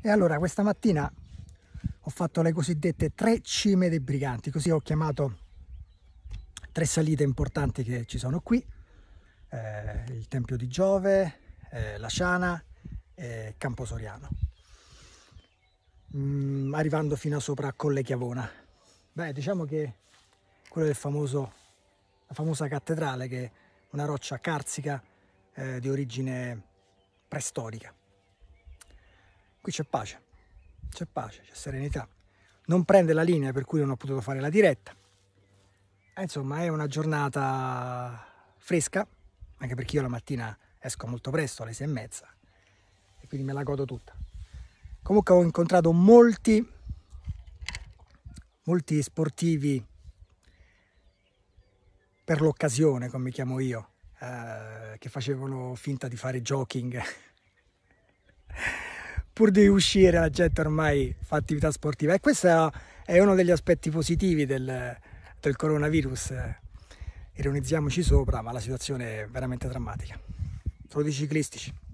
E allora questa mattina ho fatto le cosiddette tre cime dei briganti, così ho chiamato tre salite importanti che ci sono qui, eh, il Tempio di Giove, eh, la Ciana e Camposoriano, mm, arrivando fino a sopra a Colle Chiavona. Beh, diciamo che quello del famoso, la famosa cattedrale che è una roccia carsica eh, di origine preistorica qui c'è pace, c'è pace, c'è serenità. Non prende la linea per cui non ho potuto fare la diretta. Eh, insomma, è una giornata fresca, anche perché io la mattina esco molto presto, alle sei e mezza, e quindi me la godo tutta. Comunque ho incontrato molti, molti sportivi per l'occasione, come mi chiamo io, eh, che facevano finta di fare jogging. pur di uscire la gente ormai fa attività sportiva e questo è uno degli aspetti positivi del, del coronavirus. Ironizziamoci sopra, ma la situazione è veramente drammatica. Solo di ciclistici.